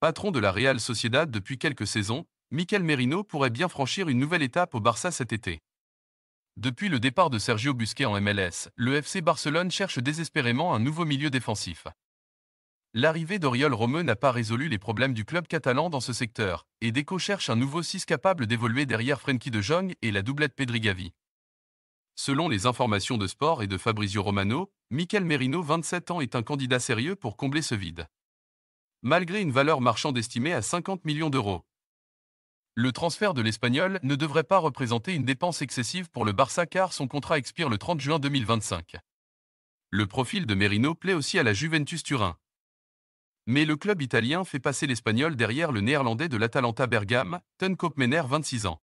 Patron de la Real Sociedad depuis quelques saisons, Mikel Merino pourrait bien franchir une nouvelle étape au Barça cet été. Depuis le départ de Sergio Busquets en MLS, le FC Barcelone cherche désespérément un nouveau milieu défensif. L'arrivée d'Oriol Romeu n'a pas résolu les problèmes du club catalan dans ce secteur, et Deco cherche un nouveau 6 capable d'évoluer derrière Frenkie de Jong et la doublette Pedrigavi. Selon les informations de sport et de Fabrizio Romano, Mikel Merino, 27 ans, est un candidat sérieux pour combler ce vide malgré une valeur marchande estimée à 50 millions d'euros. Le transfert de l'Espagnol ne devrait pas représenter une dépense excessive pour le Barça car son contrat expire le 30 juin 2025. Le profil de Merino plaît aussi à la Juventus Turin. Mais le club italien fait passer l'Espagnol derrière le néerlandais de l'Atalanta Bergame, Ten Koopmener 26 ans.